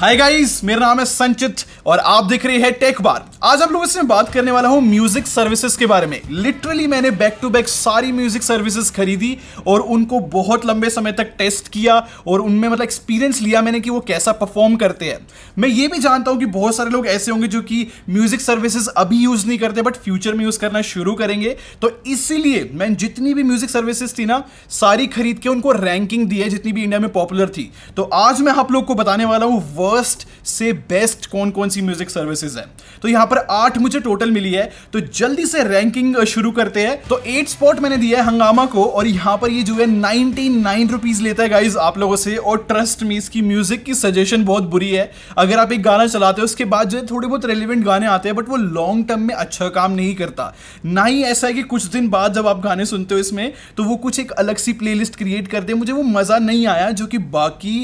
hi guys मेरा नाम है संचित और आप देख रहे हैं टेक बार आज आप लोगों से मैं बात करने वाला हूं म्यूजिक सर्विसेज के बारे में लिटरली मैंने बैक टू बैक सारी म्यूजिक सर्विसेज खरीदी और उनको बहुत लंबे समय तक टेस्ट किया और उनमें मतलब एक्सपीरियंस लिया मैंने कि वो कैसा परफॉर्म करते हैं मैं ये भी जानता हूं कि बहुत सारे लोग ऐसे होंगे जो कि म्यूजिक सर्विसेज अभी यूज़ नहीं करते बट फ्यूचर में यूज़ करना शुरू करेंगे तो इसीलिए मैं जितनी भी म्यूजिक सर्विसेज थी ना सारी खरीद के उनको रैंकिंग दी है जितनी भी इंडिया में पॉपुलर थी तो आज मैं आप लोग को बताने वाला हूँ वर्स्ट से बेस्ट कौन कौन सी म्यूजिक सर्विसेज है तो यहाँ यहां पर आठ मुझे टोटल मिली है तो जल्दी से रैंकिंग शुरू करते हैं तो एट स्पॉट मैंने दिया है हंगामा को और यहां पर ये जो है नाइनटी नाइन रुपीज लेता है गाइज आप लोगों से और ट्रस्ट मी इसकी म्यूजिक की सजेशन बहुत बुरी है अगर आप एक गाना चलाते हो उसके बाद जो है थोड़े बहुत रेलिवेंट गाने आते हैं बट वो लॉन्ग टर्म में अच्छा काम नहीं करता ना ही ऐसा है कि कुछ दिन बाद जब आप गाने सुनते हो इसमें तो वो कुछ एक अलग सी प्ले क्रिएट करते हैं मुझे वो मज़ा नहीं आया जो कि बाकी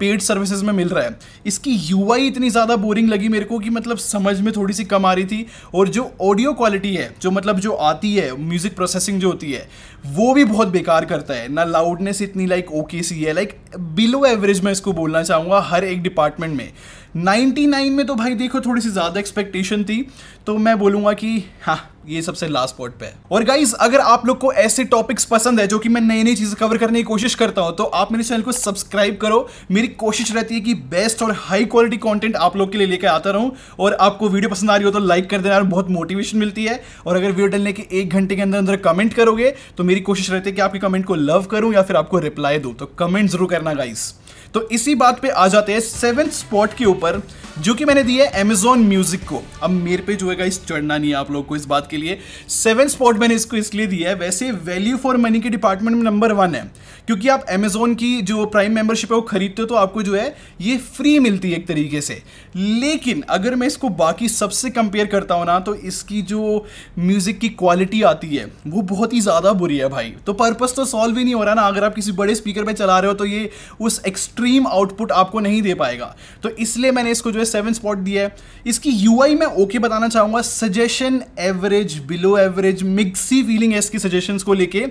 पेड सर्विसेज में मिल रहा है इसकी यूआई इतनी ज़्यादा बोरिंग लगी मेरे को कि मतलब समझ में थोड़ी सी सी कम आ रही थी और जो ऑडियो क्वालिटी है जो मतलब जो आती है म्यूज़िक प्रोसेसिंग जो होती है वो भी बहुत बेकार करता है ना लाउडनेस इतनी लाइक ओके सी है लाइक बिलो एवरेज मैं इसको बोलना चाहूँगा हर एक डिपार्टमेंट में 99 में तो भाई देखो थोड़ी सी ज़्यादा एक्सपेक्टेशन थी तो मैं बोलूंगा कि हाँ ये सबसे लास्ट पॉइंट पे है और गाइज अगर आप लोग को ऐसे टॉपिक्स पसंद है जो कि मैं नई नई चीज़ें कवर करने की कोशिश करता हूं तो आप मेरे चैनल को सब्सक्राइब करो मेरी कोशिश रहती है कि बेस्ट और हाई क्वालिटी कंटेंट आप लोग के लिए लेकर आता रहूं और आपको वीडियो पसंद आ रही हो तो लाइक कर देना और बहुत मोटिवेशन मिलती है और अगर वीडियो डालने के एक घंटे के अंदर अंदर कमेंट करोगे तो मेरी कोशिश रहती है कि आपके कमेंट को लव करूँ या फिर आपको रिप्लाई दू तो कमेंट जरूर करना गाइज़ तो इसी बात पे आ जाते हैं सेवन स्पॉट के ऊपर जो कि मैंने दिया है अमेजोन म्यूजिक को अब मेरे पे जो है इस चढ़ना नहीं है आप लोग को इस बात के लिए सेवन स्पॉट मैंने इसको इसलिए दिया है वैसे वैल्यू फॉर मनी के डिपार्टमेंट में नंबर वन है क्योंकि आप अमेजोन की जो प्राइम मेंबरशिप है वो खरीदते हो तो आपको जो है ये फ्री मिलती है एक तरीके से लेकिन अगर मैं इसको बाकी सबसे कंपेयर करता हूँ ना तो इसकी जो म्यूज़िक की क्वालिटी आती है वो बहुत ही ज़्यादा बुरी है भाई तो पर्पज़ तो सॉल्व ही नहीं हो रहा ना अगर आप किसी बड़े स्पीकर पर चला रहे हो तो ये उस एक्स्ट्रा एक्सट्रीम आउटपुट आपको नहीं दे पाएगा तो इसलिए मैंने इसको जो है सेवन स्पॉट दिया है इसकी यू मैं ओके okay बताना चाहूंगा suggestion average below average mixed feeling है इसकी सजेशन को लेके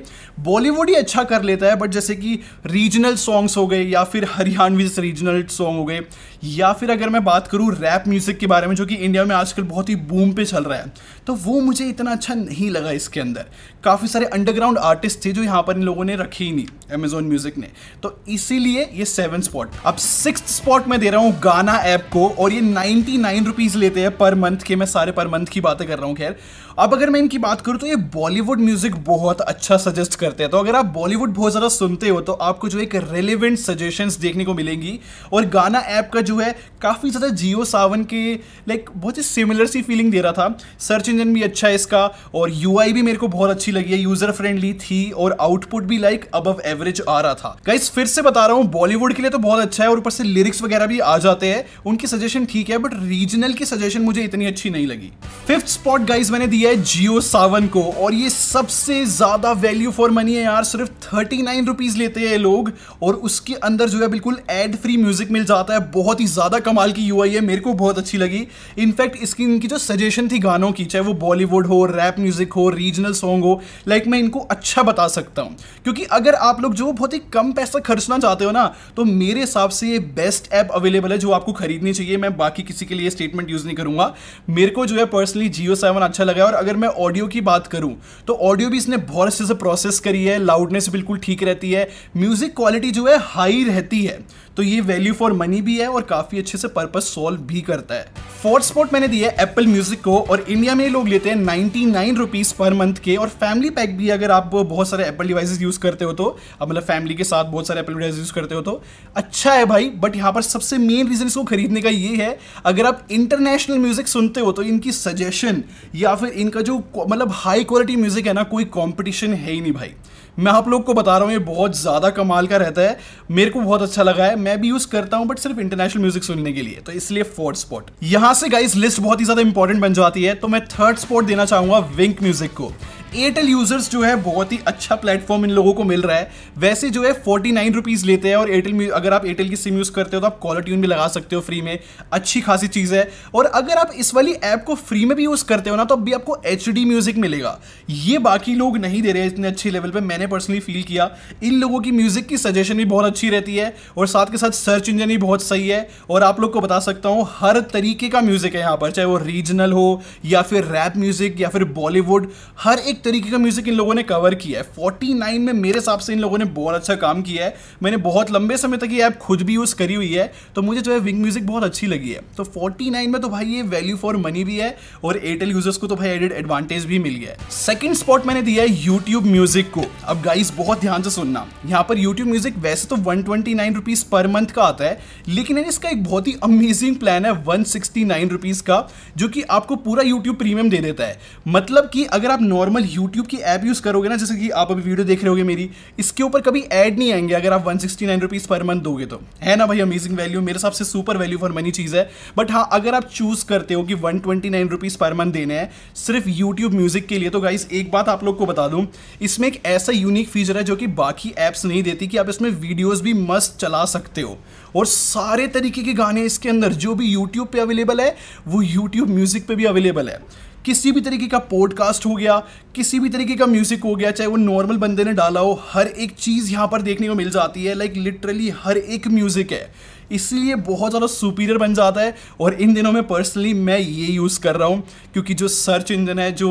बॉलीवुड ही अच्छा कर लेता है बट जैसे कि रीजनल सॉन्ग्स हो गए या फिर हरियाणवी रीजनल सॉन्ग हो गए या फिर अगर मैं बात करूँ रैप म्यूज़िक के बारे में जो कि इंडिया में आजकल बहुत ही बूम पे चल रहा है तो वो मुझे इतना अच्छा नहीं लगा इसके अंदर काफ़ी सारे अंडरग्राउंड आर्टिस्ट थे जो यहाँ पर इन लोगों ने रखे ही नहीं अमेजोन म्यूज़िक ने तो इसीलिए ये सेवन स्पॉट अब सिक्स स्पॉट में दे रहा हूँ गाना ऐप को और ये नाइन्टी नाइन रुपीज़ लेते हैं पर मंथ के मैं सारे पर मंथ की बातें कर रहा हूँ खैर अब अगर मैं इनकी बात करूँ तो ये बॉलीवुड म्यूजिक बहुत अच्छा सजेस्ट करते हैं तो अगर आप बॉलीवुड बहुत ज़्यादा सुनते हो तो आपको जो एक रेलिवेंट सजेशन देखने को मिलेंगी और गाना ऐप का जो है काफ़ी ज़्यादा जियो सावन के लाइक बहुत ही सिमिलर सी फीलिंग दे रहा था सर्च इंजन भी अच्छा है इसका और यू भी मेरे को बहुत अच्छी लगी है यूज़र फ्रेंडली थी और आउटपुट भी लाइक अबव एवरेज आ रहा था गाइस फिर से बता रहा हूँ बॉलीवुड के लिए तो बहुत अच्छा है और ऊपर से लिरिक्स वगैरह भी आ जाते हैं उनकी सजेशन ठीक है बट रीजनल की सजेशन मुझे इतनी अच्छी नहीं लगी फिफ्थ स्पॉट गाइज मैंने दिया दिया है जियो सावन को और ये सबसे ज्यादा वैल्यू फॉर मनी है यार सिर्फ थर्टी नाइन रुपीज़ लेते हैं लोग और उसके अंदर जो है बिल्कुल एड फ्री म्यूज़िक मिल जाता है बहुत ही ज़्यादा कमाल की यू है मेरे को बहुत अच्छी लगी इनफैक्ट इसकी इनकी जो सजेशन थी गानों की चाहे वो बॉलीवुड हो रैप म्यूज़िक हो रीजनल सॉन्ग हो लाइक मैं इनको अच्छा बता सकता हूँ क्योंकि अगर आप लोग जो बहुत ही कम पैसा खर्चना चाहते हो ना तो मेरे हिसाब से ये बेस्ट ऐप अवेलेबल है जो आपको खरीदनी चाहिए मैं बाकी किसी के लिए स्टेटमेंट यूज़ नहीं करूँगा मेरे को जो है पर्सनली जियो सेवन अच्छा लगा और अगर मैं ऑडियो की बात करूँ तो ऑडियो भी इसने बहुत अच्छे से प्रोसेस करी है लाउडनेस बिल्कुल बिल्कुल ठीक रहती है म्यूज़िक क्वालिटी जो है हाई रहती है तो ये वैल्यू फॉर मनी भी है और काफ़ी अच्छे से पर्पज सॉल्व भी करता है फोर्थ स्पॉट मैंने दिया है एप्पल म्यूजिक को और इंडिया में लोग लेते हैं ninety nine rupees per month के और फैमिली पैक भी अगर आप बहुत सारे एप्पल डिवाइसेस यूज़ करते हो तो अब मतलब फैमिली के साथ बहुत सारे एप्पल डिवाइस यूज़ करते हो तो अच्छा है भाई बट यहाँ पर सबसे मेन रीज़न इसको खरीदने का ये है अगर आप इंटरनेशनल म्यूज़िक सुनते हो तो इनकी सजेशन या फिर इनका जो मतलब हाई क्वालिटी म्यूज़िक है ना कोई कॉम्पिटिशन है ही नहीं भाई मैं आप लोग को बता रहा हूँ ये बहुत ज़्यादा कमाल का रहता है मेरे को बहुत अच्छा लगा है मैं भी यूज़ करता हूँ बट सिर्फ इंटरनेशनल म्यूजिक सुनने के लिए तो इसलिए फोर्थ स्पॉट यहाँ से गाइस लिस्ट बहुत ही ज़्यादा इंपॉर्टेंट बन जाती है तो मैं थर्ड स्पॉट देना चाहूँगा विंक म्यूजिक को एयरटेल यूजर्स जो है बहुत ही अच्छा प्लेटफॉर्म इन लोगों को मिल रहा है वैसे जो है फोर्टी नाइन रुपीज़ लेते हैं और एयरटेल अगर आप एयरटेल की सिम यूज़ करते हो तो आप कॉलर ट्यून भी लगा सकते हो फ्री में अच्छी खासी चीज़ है और अगर आप इस वाली ऐप को फ्री में भी यूज़ करते हो ना तो भी आपको एच म्यूज़िक मिलेगा ये बाकी लोग नहीं दे रहे इतने अच्छे लेवल पर मैंने पर्सनली फील किया इन लोगों की म्यूज़िक की सजेशन भी बहुत अच्छी रहती है और साथ के साथ सर्च इंजन भी बहुत सही है और आप लोग को बता सकता हूँ हर तरीके का म्यूज़िक है यहाँ पर चाहे वो रीजनल हो या फिर रैप म्यूज़िक या फिर बॉलीवुड हर एक तरीके का म्यूज़िक इन लोगों ने कवर किया है फोर्टी नाइन में मेरे हिसाब से इन लोगों ने बहुत अच्छा काम किया है मैंने बहुत लंबे समय तक ये ऐप खुद भी यूज़ करी हुई है तो मुझे जो है विंग म्यूज़िक बहुत अच्छी लगी है तो फोर्टी नाइन में तो भाई ये वैल्यू फॉर मनी भी है और एयरटेल यूजर्स को तो भाई एडेड एडवांटेज भी मिल गया है सेकेंड स्पॉट मैंने दिया है यूट्यूब म्यूज़िक को अब गाइस बहुत ध्यान से सुनना यहाँ पर यूट्यूब म्यूज़िक वैसे तो one twenty nine rupees per month का आता है लेकिन इसका एक बहुत ही अमेजिंग प्लान है वन सिक्सटी नाइन रुपीज का जो कि आपको पूरा यूट्यूब प्रीमियम दे देता है मतलब कि अगर आप नॉर्मल यूट्यूब की ऐप यूज़ करोगे ना जैसे कि आप अभी वीडियो देख रहे होगे मेरी इसके ऊपर कभी ऐड नहीं आएंगे अगर आप one sixty nine rupees per month दोगे तो है ना भाई अमेजिंग वैल्यू मेरे हिसाब से सुपर वैल्यू फॉर मनी चीज़ है बट हाँ अगर आप चूज़ करते हो कि one twenty nine rupees per month देने हैं सिर्फ यूट्यूब म्यूज़िक के लिए तो गाइज एक बात आप लोग को बता दूँ इसमें एक ऐसा यूनिक फीचर है जो कि बाकी ऐप्स नहीं देती कि आप इसमें वीडियोज़ भी मस्त चला सकते हो और सारे तरीके के गाने इसके अंदर जो भी यूट्यूब पे अवेलेबल है वो यूट्यूब म्यूज़िक पे भी अवेलेबल है किसी भी तरीके का पॉडकास्ट हो गया किसी भी तरीके का म्यूज़िक हो गया चाहे वो नॉर्मल बंदे ने डाला हो हर एक चीज़ यहाँ पर देखने को मिल जाती है लाइक like, लिटरली हर एक म्यूज़िक है इसलिए बहुत ज़्यादा सुपीरियर बन जाता है और इन दिनों में पर्सनली मैं ये यूज़ कर रहा हूँ क्योंकि जो सर्च इंजन है जो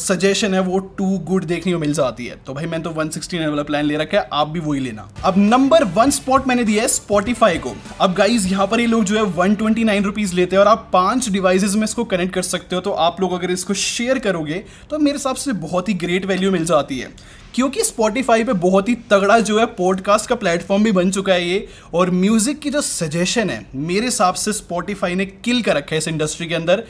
सजेशन है वो टू गुड देखने को मिल जाती है तो भाई मैंने तो वन सिक्सटी वाला प्लान ले रखा है आप भी वही लेना अब नंबर वन स्पॉट मैंने दिया है स्पॉटीफाई को अब गाइज यहाँ पर ये लोग जो है वन ट्वेंटी नाइन रुपीज़ लेते हैं और आप पांच डिवाइसेज में इसको कनेक्ट कर सकते हो तो आप लोग अगर इसको शेयर करोगे तो मेरे हिसाब से बहुत ही ग्रेट वैल्यू मिल जाती है क्योंकि स्पॉटिफाई पे बहुत ही तगड़ा जो है पॉडकास्ट का प्लेटफॉर्म भी बन चुका है ये और म्यूज़िक की जो सजेशन है मेरे हिसाब से स्पॉटिफाई ने किल कर रखा है इस इंडस्ट्री के अंदर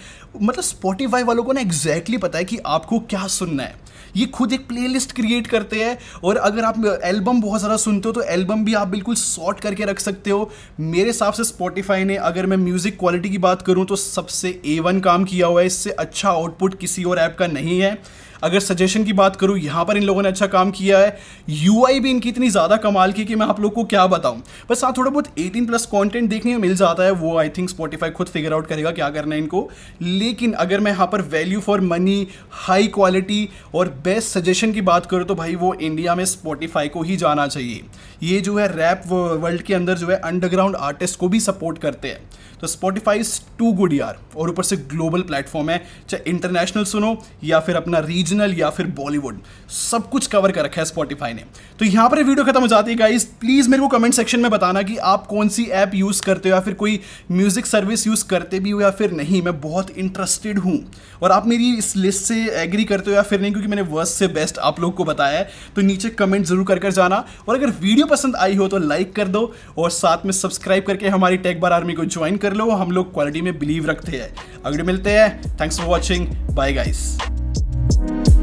मतलब स्पॉटिफाई वालों को ना एग्जैक्टली पता है कि आपको क्या सुनना है ये खुद एक प्लेलिस्ट क्रिएट करते हैं और अगर आप एल्बम बहुत ज़्यादा सुनते हो तो एल्बम भी आप बिल्कुल सॉर्ट करके रख सकते हो मेरे हिसाब से स्पॉटिफाई ने अगर मैं म्यूज़िक क्वालिटी की बात करूँ तो सबसे ए वन काम किया हुआ है इससे अच्छा आउटपुट किसी और ऐप का नहीं है अगर सजेशन की बात करूं यहां पर इन लोगों ने अच्छा काम किया है यू भी इनकी इतनी ज़्यादा कमाल की कि मैं आप लोग को क्या बताऊं बस हाँ थोड़ा बहुत एटीन प्लस कॉन्टेंट देखने में मिल जाता है वो आई थिंक स्पॉटीफाई खुद फिगर आउट करेगा क्या करना है इनको लेकिन अगर मैं यहां पर value for money high quality और बेस्ट सजेशन की बात करूँ तो भाई वो इंडिया में स्पॉटीफाई को ही जाना चाहिए ये जो है रैप वर्ल्ड के अंदर जो है अंडरग्राउंड आर्टिस्ट को भी सपोर्ट करते हैं तो स्पॉटीफाई इज़ टू गुड यार और ऊपर से ग्लोबल प्लेटफॉर्म है चाहे इंटरनेशनल सुनो या फिर अपना रीज रीजनल या फिर बॉलीवुड सब कुछ कवर कर रखा है स्पॉटीफाई ने तो यहाँ पर वीडियो खत्म हो जाती है गाइज प्लीज़ मेरे को कमेंट सेक्शन में बताना कि आप कौन सी ऐप यूज़ करते हो या फिर कोई म्यूज़िक सर्विस यूज़ करते भी हो या फिर नहीं मैं बहुत इंटरेस्टेड हूँ और आप मेरी इस लिस्ट से एग्री करते हो या फिर नहीं क्योंकि मैंने वर्स्ट से बेस्ट आप लोग को बताया है तो नीचे कमेंट ज़रूर कर कर जाना और अगर वीडियो पसंद आई हो तो लाइक कर दो और साथ में सब्सक्राइब करके हमारी टेक बार आर्मी को ज्वाइन कर लो हम लोग क्वालिटी में बिलीव रखते हैं अगले मिलते हैं thanks for watching bye guys you